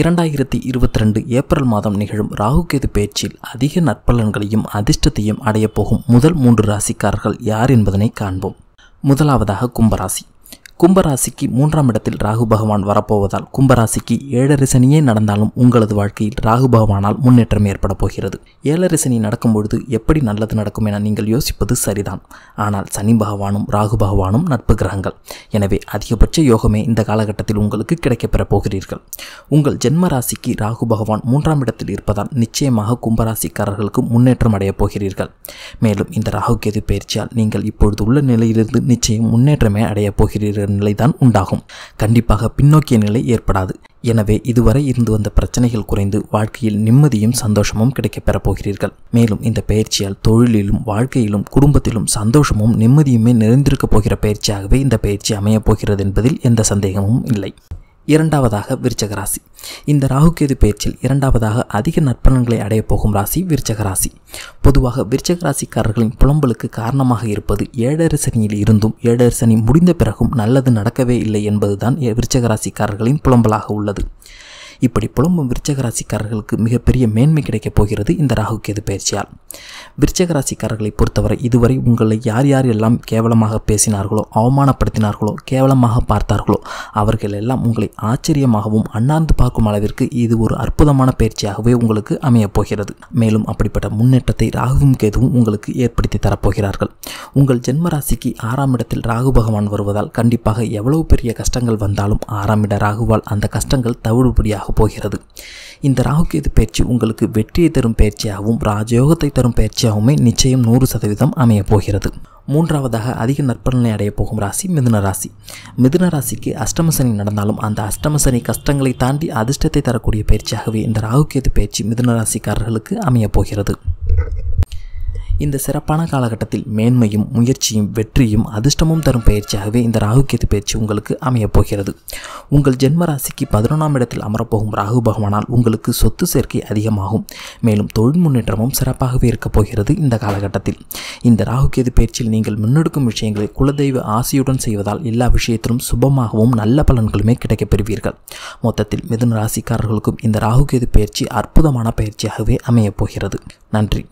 இரண்டாயிரத்தி இருபத்தி ரெண்டு ஏப்ரல் மாதம் நிகழும் ராகுகேது பேச்சில் அதிக நற்பலன்களையும் அதிர்ஷ்டத்தையும் அடையப்போகும் முதல் மூன்று ராசிக்காரர்கள் யார் என்பதனை காண்போம் முதலாவதாக கும்பராசி கும்பராசிக்கு மூன்றாம் இடத்தில் ராகு பகவான் வரப்போவதால் கும்பராசிக்கு ஏழரிசனியே நடந்தாலும் உங்களது வாழ்க்கையில் ராகு பகவானால் முன்னேற்றம் ஏற்பட போகிறது ஏழரிசனி நடக்கும்பொழுது எப்படி நல்லது நடக்கும் என நீங்கள் யோசிப்பது சரிதான் ஆனால் சனி பகவானும் ராகு பகவானும் நட்பு கிரகங்கள் எனவே அதிகபட்ச யோகமே இந்த காலகட்டத்தில் உங்களுக்கு கிடைக்கப்பெற போகிறீர்கள் உங்கள் ஜென்ம ராசிக்கு ராகு பகவான் மூன்றாம் இடத்தில் இருப்பதால் நிச்சயமாக கும்பராசிக்காரர்களுக்கு முன்னேற்றம் அடையப் போகிறீர்கள் மேலும் இந்த ராகு கேது பயிற்சியால் நீங்கள் இப்பொழுது உள்ள நிலையிலிருந்து நிச்சயம் முன்னேற்றமே அடையப் போகிறீர்கள் நிலைதான் உண்டாகும் கண்டிப்பாக பின்னோக்கிய நிலை ஏற்படாது எனவே இதுவரை இருந்து வந்த பிரச்சனைகள் குறைந்து வாழ்க்கையில் நிம்மதியும் சந்தோஷமும் கிடைக்க பெறப்போகிறீர்கள் மேலும் இந்த பயிற்சியால் தொழிலிலும் வாழ்க்கையிலும் குடும்பத்திலும் சந்தோஷமும் நிம்மதியுமே நிறைந்திருக்கப் போகிற பயிற்சியாகவே இந்த பயிற்சி அமையப் போகிறது என்பதில் எந்த சந்தேகமும் இல்லை இரண்டாவதாக விருச்சக ராசி இந்த ராகுகேது பயிற்சியில் இரண்டாவதாக அதிக நற்பலன்களை அடையப் போகும் ராசி விருச்சக ராசி பொதுவாக விருச்சக ராசிக்காரர்களின் புலம்பலுக்கு காரணமாக இருப்பது ஏழரை சனியில் இருந்தும் ஏழரை சனி முடிந்த பிறகும் நல்லது நடக்கவே இல்லை என்பதுதான் விருச்சக ராசிக்காரர்களின் புலம்பலாக உள்ளது இப்படி புலம்பும் விருச்சகராசிக்காரர்களுக்கு மிகப்பெரிய மேன்மை கிடைக்கப் போகிறது இந்த ராகு கேது பயிற்சியால் விருச்சகராசிக்காரர்களை பொறுத்தவரை இதுவரை உங்களை யார் யார் எல்லாம் கேவலமாக பேசினார்களோ அவமானப்படுத்தினார்களோ கேவலமாக பார்த்தார்களோ அவர்கள் எல்லாம் உங்களை ஆச்சரியமாகவும் அண்ணாந்து பார்க்கும் அளவிற்கு இது ஒரு அற்புதமான பயிற்சியாகவே உங்களுக்கு அமையப் போகிறது மேலும் அப்படிப்பட்ட முன்னேற்றத்தை ராகுவும் கேதுவும் உங்களுக்கு ஏற்படுத்தி தரப்போகிறார்கள் உங்கள் ஜென்ம ராசிக்கு ஆறாம் இடத்தில் ராகு பகவான் வருவதால் கண்டிப்பாக எவ்வளவு பெரிய கஷ்டங்கள் வந்தாலும் ஆறாம் இட ராகுவால் அந்த கஷ்டங்கள் தவிடுபடியாக பலனாக போகிறது இந்த ராகுகேது பயிற்சி உங்களுக்கு வெற்றியை தரும் பயிற்சியாகவும் ராஜயோகத்தை தரும் பயிற்சியாகவுமே நிச்சயம் நூறு சதவீதம் அமையப் போகிறது மூன்றாவதாக அதிக நற்பலனை அடையப் போகும் ராசி மிதுன ராசி மிதுன ராசிக்கு அஷ்டமசனி நடந்தாலும் அந்த அஷ்டமசனி கஷ்டங்களை தாண்டி அதிர்ஷ்டத்தை தரக்கூடிய பயிற்சியாகவே இந்த ராகுகேது பயிற்சி மிதுன ராசிக்காரர்களுக்கு அமையப் போகிறது இந்த சிறப்பான காலகட்டத்தில் மேன்மையும் முயற்சியும் வெற்றியும் அதிர்ஷ்டமும் தரும் பயிற்சியாகவே இந்த ராகு கேது பயிற்சி உங்களுக்கு அமையப் போகிறது உங்கள் ஜென்ம ராசிக்கு பதினொன்றாம் இடத்தில் அமரப்போகும் ராகு பகவானால் உங்களுக்கு சொத்து சேர்க்கை அதிகமாகும் மேலும் தொழில் முன்னேற்றமும் சிறப்பாகவே இருக்கப் போகிறது இந்த காலகட்டத்தில் இந்த ராகு கேது பயிற்சியில் நீங்கள் முன்னெடுக்கும் விஷயங்களை குலதெய்வ ஆசையுடன் செய்வதால் எல்லா விஷயத்திலும் சுபமாகவும் நல்ல பலன்களுமே கிடைக்கப் பெறுவீர்கள் மொத்தத்தில் மிதுன ராசிக்காரர்களுக்கும் இந்த ராகுகேது பயிற்சி அற்புதமான பயிற்சியாகவே அமையப் போகிறது நன்றி